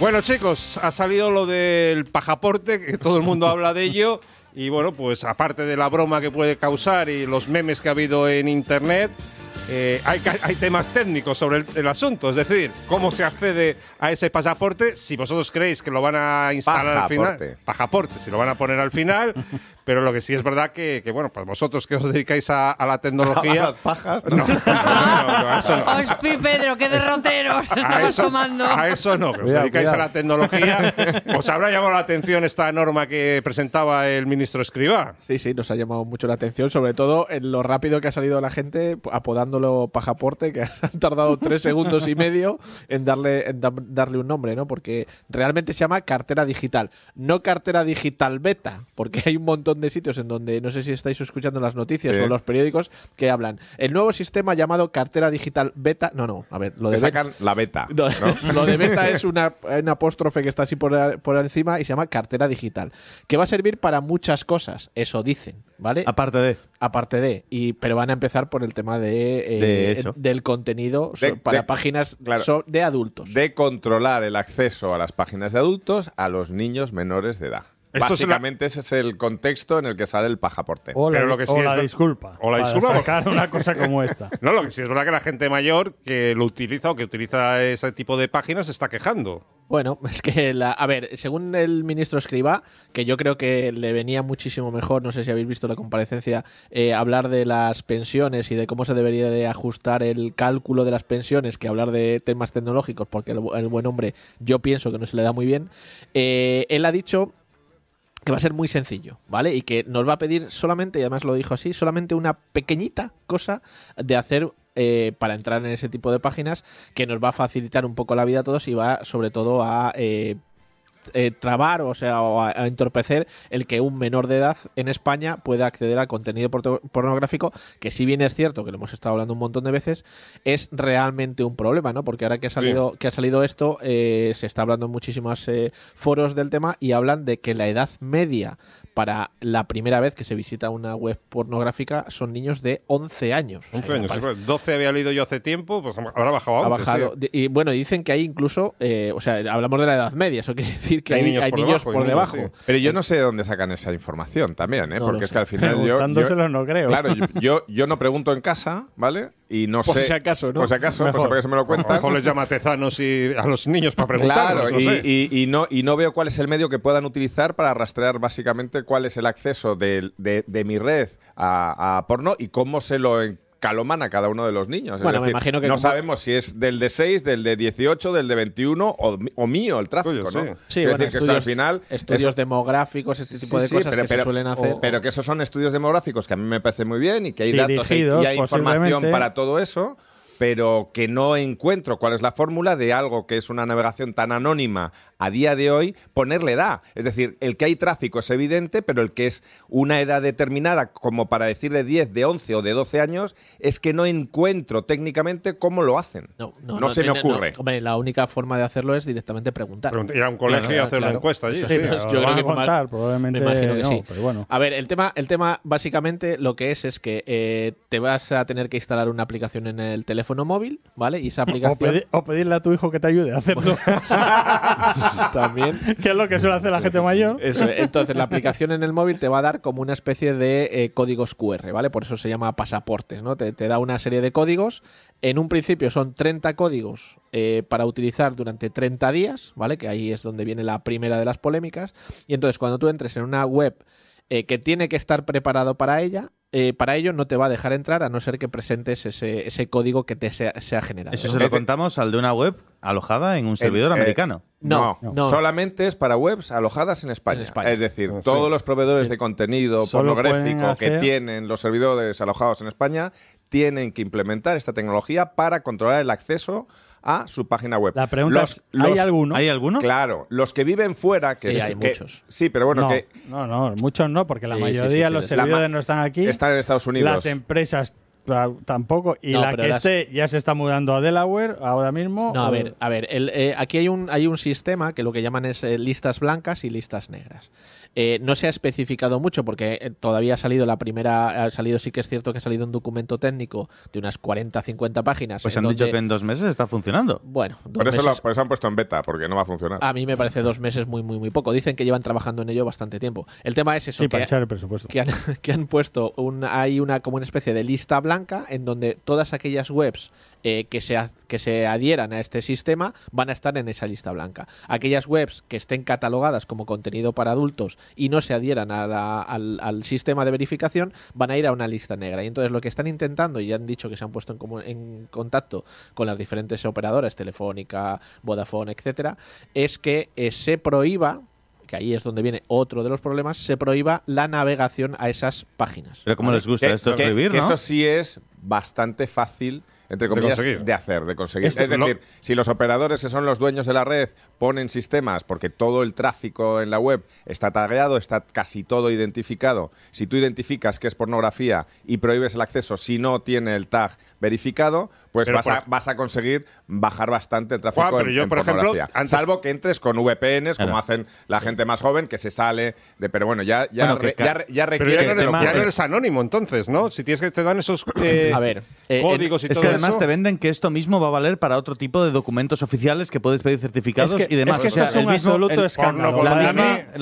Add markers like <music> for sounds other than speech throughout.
Bueno, chicos, ha salido lo del pajaporte, que todo el mundo habla de ello. Y bueno, pues aparte de la broma que puede causar y los memes que ha habido en internet, eh, hay, temas técnicos sobre el, asunto, es decir, cómo se accede a ese pasaporte, si vosotros creéis que lo van a instalar al final, Pajaporte. si lo van a poner al final, pero lo que sí es verdad que, que bueno, pues vosotros que os dedicáis a, a la tecnología. <laughs> ¿A pajas? No, Pedro, qué derroteros estamos tomando. A eso no, que os dedicáis a la tecnología. <laughs> ¿Os habrá llamado la atención esta norma que presentaba el ministro Escribá? Sí, sí, nos ha llamado mucho la atención, sobre todo en lo rápido que ha salido la gente apodándolo pajaporte, que <laughs> han tardado tres segundos y medio en darle, en darle un nombre, ¿no? Porque realmente se llama cartera digital, no cartera digital beta, porque hay un montón de sitios en donde, no sé si estáis escuchando las noticias o los periódicos, que hablan. El nuevo sistema llamado cartera digital beta. No, no, a ver, lo de. sacan la beta. <laughs> lo de beta es una, apóstrofe que está así por, encima y se llama cartera digital. Que va a servir para muchas cosas, eso dicen, ¿vale? Aparte de. Aparte de. Y, pero van a empezar por el tema de, eh, del contenido para páginas de adultos. De controlar el acceso a las páginas de adultos a los niños menores de edad. Básicamente ese es el contexto en el que sale el pajaporte. O la, Pero lo que sí es disculpa. O la disculpa. una cosa como esta. <laughs> no, lo que sí es verdad que la gente mayor que lo utiliza o que utiliza ese tipo de páginas se está quejando. Bueno, <laughs> es que, la, a ver, según el ministro Escriba, que yo creo que le venía muchísimo mejor, no sé si habéis visto la comparecencia, eh, hablar de las pensiones y de cómo se debería de ajustar el cálculo de las pensiones que hablar de temas tecnológicos, porque el, buen hombre yo pienso que no se le da muy bien. Eh, él ha dicho que va a ser muy sencillo, ¿vale? Y que nos va a pedir solamente, y además lo dijo así, solamente una pequeñita cosa de hacer eh, para entrar en ese tipo de páginas que nos va a facilitar un poco la vida a todos y va sobre todo a eh, eh, trabar o sea a, entorpecer el que un menor de edad en España pueda acceder al contenido pornográfico que si bien es cierto que lo hemos estado hablando un montón de veces es realmente un problema no porque ahora que ha salido que ha salido esto eh, se está hablando en muchísimos eh, foros del tema y hablan de que la edad media para la primera vez que se visita una web pornográfica son niños de 11 años. 11 años, 12 había leído yo hace tiempo, pues habrá bajado a Ha bajado. Y bueno, dicen que hay incluso, eh, o sea, hablamos de la Edad Media, eso quiere decir que hay, niños por debajo. Pero yo no sé de dónde sacan esa información también, ¿eh? porque es que al final yo, yo... no creo. Claro, yo, no pregunto en casa, ¿vale? y no por sé. si acaso, ¿no? Por si acaso, para que se me lo cuentan. Mejor les llama a tezanos y a los niños para preguntar. Claro, y, no, y no veo cuál es el medio que puedan utilizar para rastrear básicamente cuál es el acceso de, mi red a, porno y cómo se lo caloman a cada uno de los niños. Bueno, imagino que no sabemos si es del de 6, del de 18, del de 21 o, mío el tráfico, ¿no? Sí, bueno, estudios, al final estudios demográficos, este tipo de cosas que suelen hacer. Pero que esos son estudios demográficos que a mí me parece muy bien y que hay datos y hay información para todo eso pero que no encuentro cuál es la fórmula de algo que es una navegación tan anónima a día de hoy ponerle edad. Es decir, el que hay tráfico es evidente, pero el que es una edad determinada, como para decir de 10, de 11 o de 12 años, es que no encuentro técnicamente cómo lo hacen. No, no, se me ocurre. Hombre, la única forma de hacerlo es directamente preguntar. ir a un colegio y hacer la encuesta pues yo creo que contar, probablemente. Me imagino que sí. Pero bueno. A ver, el tema, el tema básicamente lo que es es que eh, te vas a tener que instalar una aplicación en el teléfono móvil, ¿vale? Y esa <laughs> aplicación. O, o pedirle a tu hijo que te ayude a hacerlo. <laughs> <laughs> <laughs> también. ¿Qué es lo que suele hacer la gente mayor? entonces, la aplicación en el móvil te va a dar como una especie de eh, códigos QR, ¿vale? Por eso se llama pasaportes, ¿no? Te, da una serie de códigos. En un principio son 30 códigos eh, para utilizar durante 30 días, ¿vale? Que ahí es donde viene la primera de las polémicas. Y entonces, cuando tú entres en una web eh, que tiene que estar preparado para ella, eh, para ello no te va a dejar entrar a no ser que presentes ese, código que te sea, generado. Eso se lo contamos al de una web alojada en un servidor eh, americano. No, no, solamente es para webs alojadas en España. Es decir, ah, todos los proveedores de contenido pornográfico que tienen los servidores alojados en España tienen que implementar esta tecnología para controlar el acceso a su página web. La pregunta es, ¿hay alguno? ¿Hay alguno? Claro, los que viven fuera, que sí, hay muchos. Sí, pero bueno, no, que no, no, muchos no, porque la mayoría de los servidores no están aquí. Están en Estados Unidos. Las empresas tampoco y la que esté ya se está mudando a Delaware ahora mismo no a ver a ver eh, aquí hay un hay un sistema que lo que llaman es eh, listas blancas y listas negras eh, no se ha especificado mucho porque eh, todavía ha salido la primera, ha salido sí que es cierto que ha salido un documento técnico de unas 40, 50 páginas. Pues han dicho que en dos meses está funcionando. Bueno, por, eso lo, han puesto en beta, porque no va a funcionar. A mí me parece dos meses muy, muy, muy poco. Dicen que llevan trabajando en ello bastante tiempo. El tema es eso. que, el presupuesto. Que han, <laughs> puesto, hay una como una especie de lista blanca en donde todas aquellas webs eh, que, se, que se adhieran a este sistema van a estar en esa lista blanca. Aquellas webs que estén catalogadas como contenido para adultos y no se adhieran al, sistema de verificación van a ir a una lista negra. Y entonces lo que están intentando, y han dicho que se han puesto en, contacto con las diferentes operadoras, Telefónica, Vodafone, etcétera, es que eh, se prohíba que ahí es donde viene otro de los problemas, se prohíba la navegación a esas páginas. Pero como les gusta esto es eso sí es bastante fácil entre comillas, de, hacer, de conseguir. Este es decir, si los operadores que son los dueños de la red ponen sistemas, porque todo el tráfico en la web está tagueado, está casi todo identificado, si tú identificas que es pornografía y prohíbes el acceso si no tiene el tag verificado, pues vas, a, vas, a, conseguir bajar bastante el tráfico pero en, yo, por Ejemplo, han Salvo que entres con VPNs, como hacen la gente más joven, que se sale de... Pero bueno, ya, ya, ya, requiere... ya, no eres, anónimo, entonces, ¿no? Si tienes que te dan esos <clears throat> eh, eh, códigos y todo además te venden que esto mismo va a valer para otro tipo de documentos oficiales que puedes pedir certificados y demás. Es esto es un absoluto escándalo. la,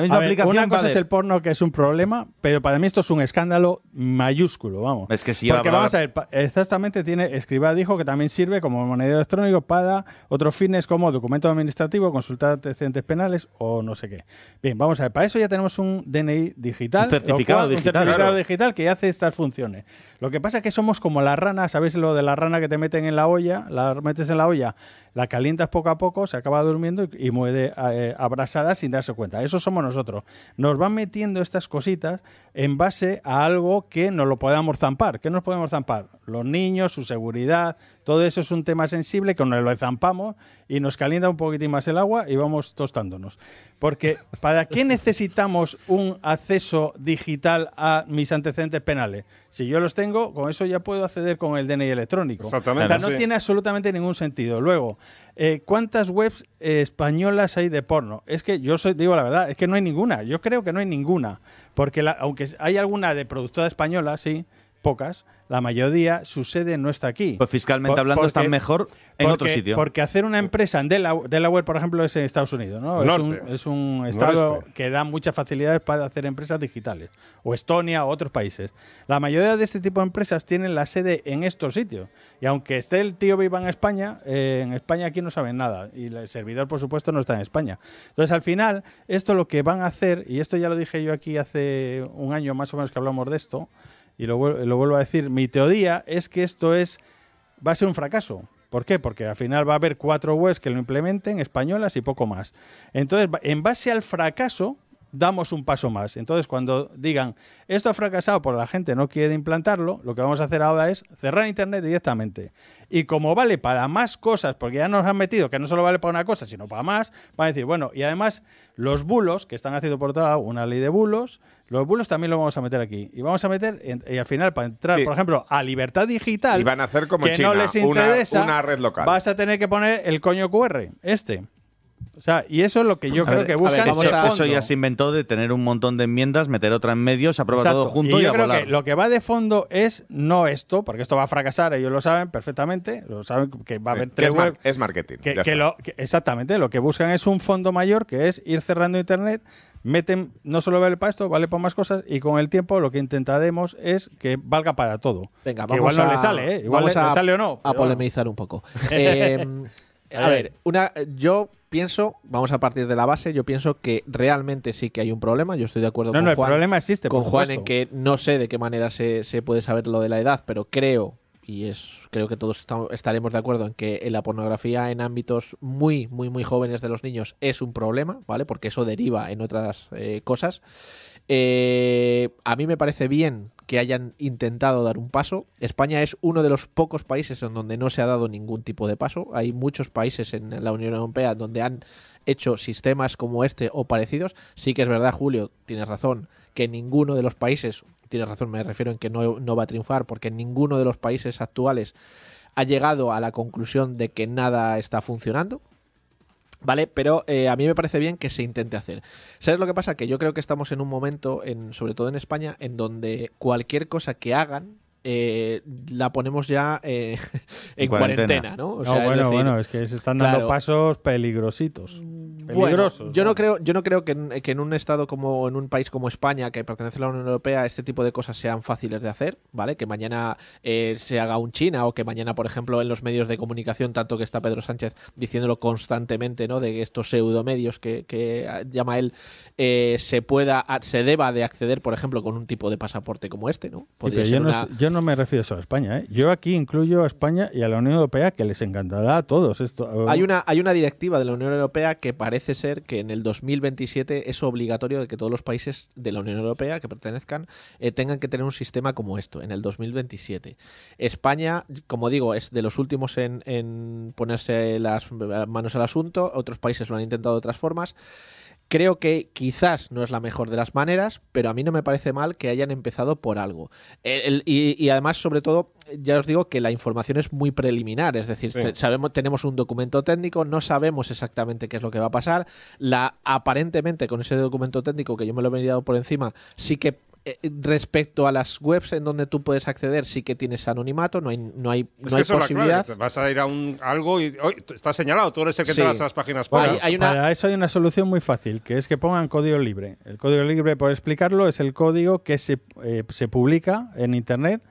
misma, aplicación. Una cosa es el porno que es un problema, pero para mí esto es un escándalo mayúsculo, vamos. Es que sí, si vamos a ver, exactamente tiene, escriba dijo que también sirve como moneda electrónico para otros fines como documento administrativo, consultar antecedentes penales o no sé qué. Bien, vamos a ver, para eso ya tenemos un DNI digital. Un certificado digital. Un certificado digital que hace estas funciones. Lo que pasa es que somos como las ranas, ¿sabéis lo de las ranas que te meten en la olla, la metes en la olla, la calientas poco a poco, se acaba durmiendo y, mueve muere eh, abrasada sin darse cuenta. Eso somos nosotros. Nos van metiendo estas cositas en base a algo que nos lo podamos zampar. ¿Qué nos podemos zampar? Los niños, su seguridad, todo eso es un tema sensible que nos lo zampamos y nos calienta un poquitín más el agua y vamos tostándonos. Porque ¿para qué necesitamos un acceso digital a mis antecedentes penales? Si yo los tengo, con eso ya puedo acceder con el DNI electrónico. O sea, no tiene absolutamente ningún sentido. Luego, eh, ¿cuántas webs eh, españolas hay de porno? Es que yo soy, digo la verdad, es que no hay ninguna. Yo creo que no hay ninguna. Porque aunque hay alguna de productora española, sí, pocas, la mayoría, su sede no está aquí. Pues fiscalmente hablando, está están mejor en otro sitio. Porque hacer una empresa en Delaware, por ejemplo, es en Estados Unidos, ¿no? Es un, es un, estado que da muchas facilidades para hacer empresas digitales. O Estonia o otros países. La mayoría de este tipo de empresas tienen la sede en estos sitios. Y aunque esté el tío viva en España, eh, en España aquí no saben nada. Y el servidor, por supuesto, no está en España. Entonces, al final, esto lo que van a hacer, y esto ya lo dije yo aquí hace un año más o menos que hablamos de esto, y lo, vuelvo a decir, mi teoría es que esto es va a ser un fracaso. ¿Por qué? Porque al final va a haber cuatro webs que lo implementen, españolas y poco más. Entonces, en base al fracaso, damos un paso más. Entonces, cuando digan, esto ha fracasado porque la gente no quiere implantarlo, lo que vamos a hacer ahora es cerrar Internet directamente. Y como vale para más cosas, porque ya nos han metido que no solo vale para una cosa, sino para más, van a decir, bueno, y además los bulos, que están haciendo por otro lado una ley de bulos, los bulos también lo vamos a meter aquí. Y vamos a meter, y al final, para entrar, por ejemplo, a libertad digital, y van a hacer como que una red local. Vas a tener que poner el coño QR, este. O sea, y eso es lo que yo creo que buscan. eso, ya se inventó de tener un montón de enmiendas, meter otra en medio, se aprueba todo junto y, yo creo Que lo que va de fondo es no esto, porque esto va a fracasar, ellos lo saben perfectamente, lo saben que va a haber eh, tres es, es marketing. exactamente, lo que buscan es un fondo mayor que es ir cerrando internet, meten, no solo vale para esto, vale para más cosas, y con el tiempo lo que intentaremos es que valga para todo. Venga, vamos igual no le sale, ¿eh? igual sale o no. A polemizar un poco. <laughs> eh, a, ver, una, yo pienso, vamos a partir de la base, yo pienso que realmente sí que hay un problema. Yo estoy de acuerdo con Juan. el problema existe. Con Juan en que no sé de qué manera se, puede saber lo de la edad, pero creo, y es creo que todos estaremos de acuerdo en que la pornografía en ámbitos muy, muy, muy jóvenes de los niños es un problema, ¿vale? Porque eso deriva en otras eh, cosas. Eh, a mí me parece bien que hayan intentado dar un paso. España es uno de los pocos países en donde no se ha dado ningún tipo de paso. Hay muchos países en la Unión Europea donde han hecho sistemas como este o parecidos. Sí que es verdad, Julio, tienes razón, que ninguno de los países, tienes razón, me refiero en que no va a triunfar, porque ninguno de los países actuales ha llegado a la conclusión de que nada está funcionando ¿Vale? Pero eh, a mí me parece bien que se intente hacer. ¿Sabes lo que pasa? Que yo creo que estamos en un momento, en, sobre todo en España, en donde cualquier cosa que hagan, eh, la ponemos ya eh, <laughs> en cuarentena. ¿no? bueno, es bueno, es que se están dando pasos peligrositos. Mm, Peligrosos. yo no creo, yo no creo que en, un estado como en un país como España, que pertenece a la Unión Europea, este tipo de cosas sean fáciles de hacer, ¿vale? Que mañana eh, se haga un China o que mañana, por ejemplo, en los medios de comunicación, tanto que está Pedro Sánchez diciéndolo constantemente, ¿no? De estos pseudomedios que, que llama él, se pueda, se deba de acceder, por ejemplo, con un tipo de pasaporte como este, ¿no? no me refiero solo a España. ¿eh? Yo aquí incluyo a España y a la Unión Europea, que les encantará a todos esto. Hay una, hay una directiva de la Unión Europea que parece ser que en el 2027 es obligatorio de que todos los países de la Unión Europea que pertenezcan eh, tengan que tener un sistema como esto, en el 2027. España, como digo, es de los últimos en, en ponerse las manos al asunto. Otros países lo han intentado de otras formas. Creo que quizás no es la mejor de las maneras, pero a mí no me parece mal que hayan empezado por algo. y, además, sobre todo, ya os digo que la información es muy preliminar, es decir, sabemos, tenemos un documento técnico, no sabemos exactamente qué es lo que va a pasar. La aparentemente con ese documento técnico que yo me lo he venido por encima, sí que eh, respecto a las webs en donde tú puedes acceder, sí que tienes anonimato, no hay, no hay, posibilidad. vas a ir a un, algo y está señalado, tú eres el que te das las páginas para, eso hay una solución muy fácil, que es que pongan código libre. El código libre, por explicarlo, es el código que se, eh, se publica en Internet.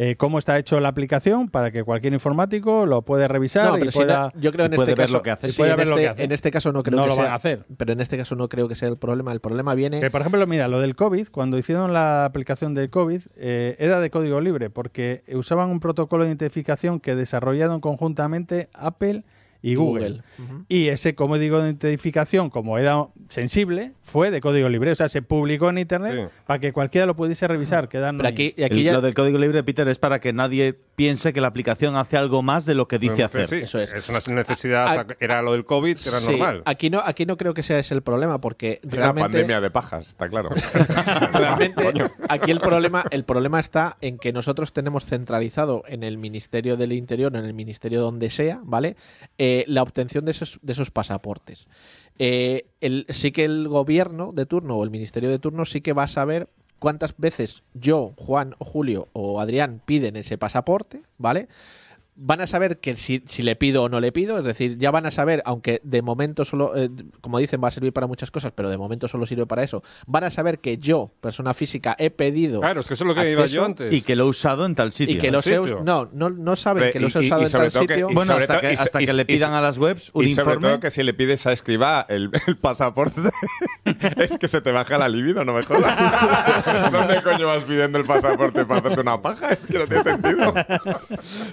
Eh, cómo está hecho la aplicación para que cualquier informático lo puede revisar y pueda, en este caso, lo que hace. en este caso no creo que lo sea, a hacer. Pero en este caso no creo que sea el problema. El problema viene. por ejemplo, mira, lo del COVID, cuando hicieron la aplicación del COVID, eh, era de código libre porque usaban un protocolo de identificación que desarrollaron conjuntamente Apple y Google. Y ese digo de identificación, como era sensible, fue de código libre. O sea, se publicó en Internet para que cualquiera lo pudiese revisar. Quedan aquí, Lo del código libre, Peter, es para que nadie piense que la aplicación hace algo más de lo que dice eh, hacer. Sí, Eso es. es. una necesidad, ah, era lo del COVID, era normal. Aquí no, aquí no creo que sea ese el problema, porque realmente... una pandemia de pajas, está claro. <laughs> aquí el problema, el problema está en que nosotros tenemos centralizado en el Ministerio del Interior, en el Ministerio donde sea, ¿vale? Eh, la obtención de esos, pasaportes. Eh, sí que el gobierno de turno o el ministerio de turno sí que va a saber cuántas veces yo, Juan Julio o Adrián piden ese pasaporte, ¿vale? van a saber que si, si, le pido o no le pido, es decir, ya van a saber, aunque de momento solo, eh, como dicen, va a servir para muchas cosas, pero de momento solo sirve para eso, van a saber que yo, persona física, he pedido. Claro, es que eso es lo que iba yo antes. Y que lo he usado en tal sitio. Y que los he, no, no, no saben que los he usado en tal sitio. bueno, hasta, que, le pidan a las webs un y sobre todo que si le pides a escriba el, pasaporte, <laughs> es que se te baja la libido, no me jodas. <laughs> ¿Dónde coño vas pidiendo el pasaporte para hacerte una paja? Es que no tiene sentido.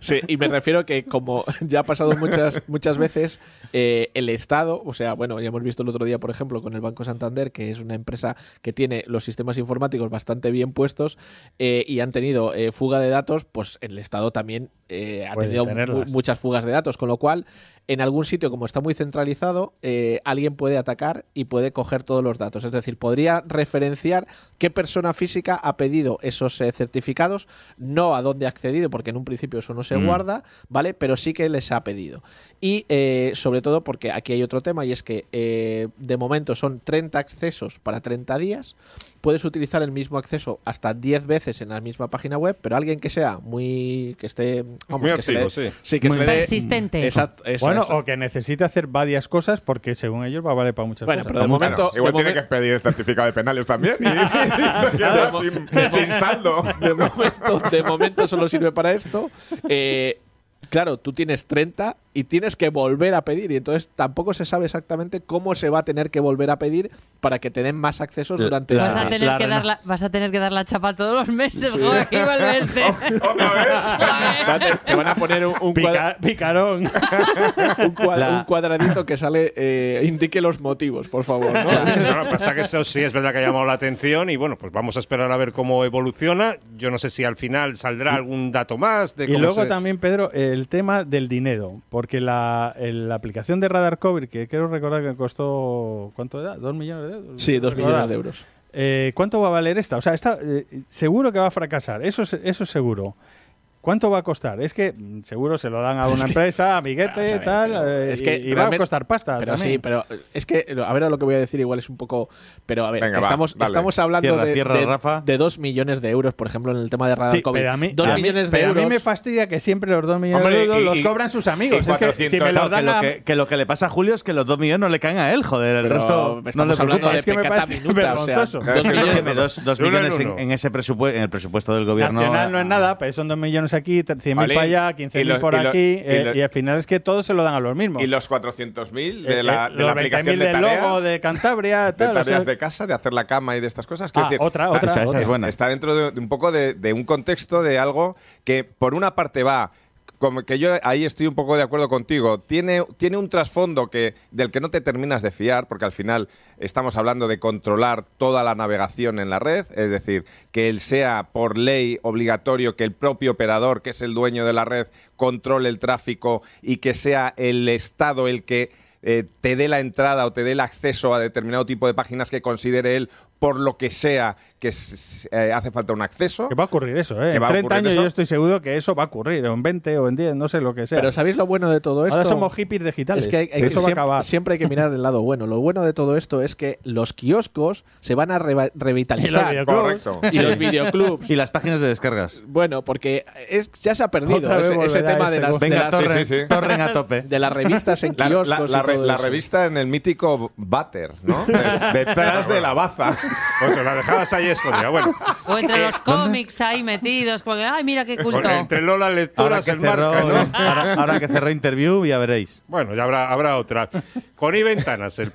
sí, y me refiero que como <laughs> ya ha pasado muchas, muchas veces, eh, el Estado, o sea, bueno, ya hemos visto el otro día, por ejemplo, con el Banco Santander, que es una empresa que tiene los sistemas informáticos bastante bien puestos eh, y han tenido eh, fuga de datos, pues el Estado también ha tenido muchas fugas de datos, con lo cual en algún sitio, como está muy centralizado, eh, alguien puede atacar y puede coger todos los datos. Es decir, podría referenciar qué persona física ha pedido esos eh, certificados, no a dónde ha accedido, porque en un principio eso no se mm. guarda, ¿vale? Pero sí que les ha pedido. Y eh, sobre todo porque aquí hay otro tema y es que de momento son 30 accesos para 30 días puedes utilizar el mismo acceso hasta 10 veces en la misma página web, pero alguien que sea muy. que esté. muy que activo, sí. que muy se persistente. bueno, o que necesite hacer varias cosas porque según ellos va a valer para muchas bueno, Pero de momento. igual tiene que pedir el certificado de penales también. Y, <laughs> sin, saldo. De momento, de momento solo sirve para esto. Eh, claro, tú tienes 30 y tienes que volver a pedir. Y entonces tampoco se sabe exactamente cómo se va a tener que volver a pedir para que te den más accesos eh, durante la, vas a tener que dar Vas a tener que dar la chapa todos los meses, joder, <laughs> este. Te van a poner un, picarón. <laughs> un, cuadradito que sale, eh, indique los motivos, por favor. ¿no? pasa que eso sí es verdad que ha llamado la atención y bueno, pues vamos a esperar a ver cómo evoluciona. Yo no sé si al final saldrá algún dato más. De y luego también, Pedro, eh, el tema del dinero, porque la, aplicación de Radar Cover, que quiero recordar que costó, ¿cuánto era? ¿Dos millones de euros? Sí, dos millones de euros. Eh, ¿Cuánto va a valer esta? O sea, esta, eh, seguro que va a fracasar, eso, eso es seguro. ¿Cuánto va a costar? Es que mm, seguro se lo dan a una empresa, amiguete, Miguete tal. Eh, es que va a costar pasta. Pero también. sí, pero es que, a ver, lo que voy a decir igual es un poco. Pero a ver, estamos, estamos hablando de, dos millones de euros, por ejemplo, en el tema de radar sí, a mí, millones de euros. a me fastidia que siempre los dos millones de euros los cobran sus amigos. Es que, si me dan que, lo que, le pasa a Julio es que los dos millones no le caen a él, joder. El resto no le hablando de es que me parece o millones en ese presupuesto, en el presupuesto del gobierno. Nacional no es nada, pero son dos millones aquí, 100.000 para allá, 15.000 por aquí, eh, y, al final es que todos se lo dan a los mismos. Y los 400.000 eh, eh, de la, de la aplicación de tareas. Logo de Cantabria, <laughs> tal, de tareas de casa, de hacer la cama y de estas cosas. Ah, otra, está, otra, está, dentro de, un poco de, de un contexto de algo que por una parte va como que yo ahí estoy un poco de acuerdo contigo. Tiene, tiene un trasfondo que, del que no te terminas de fiar, porque al final estamos hablando de controlar toda la navegación en la red, es decir, que él sea por ley obligatorio que el propio operador, que es el dueño de la red, controle el tráfico y que sea el Estado el que eh, te dé la entrada o te dé el acceso a determinado tipo de páginas que considere él por lo que sea que eh, hace falta un acceso. Que va a ocurrir eso, ¿eh? en 30 años yo estoy seguro que eso va a ocurrir, o en 20 o en 10, no sé lo que sea. Pero ¿sabéis lo bueno de todo esto? Ahora somos hippies digitales. Es que, eso siempre, va a acabar. siempre hay que mirar el lado bueno. Lo bueno de todo esto es que los kioscos se van a revitalizar. Y los Y videoclubs. y las páginas de descargas. Bueno, porque ya se ha perdido ese, tema de las, torren, tope. De las revistas en <laughs> kioscos. La, revista en el mítico Butter, ¿no? <laughs> Detrás de la baza. O pues sea, la dejabas ahí bueno. <laughs> O entre eh, los cómics ahí metidos, como que, ay, mira qué culto. Entre Lola Lecturas el cerró, eh, ahora, que cerró Interview, ya veréis. Bueno, ya habrá, habrá otra. Con y Ventanas, el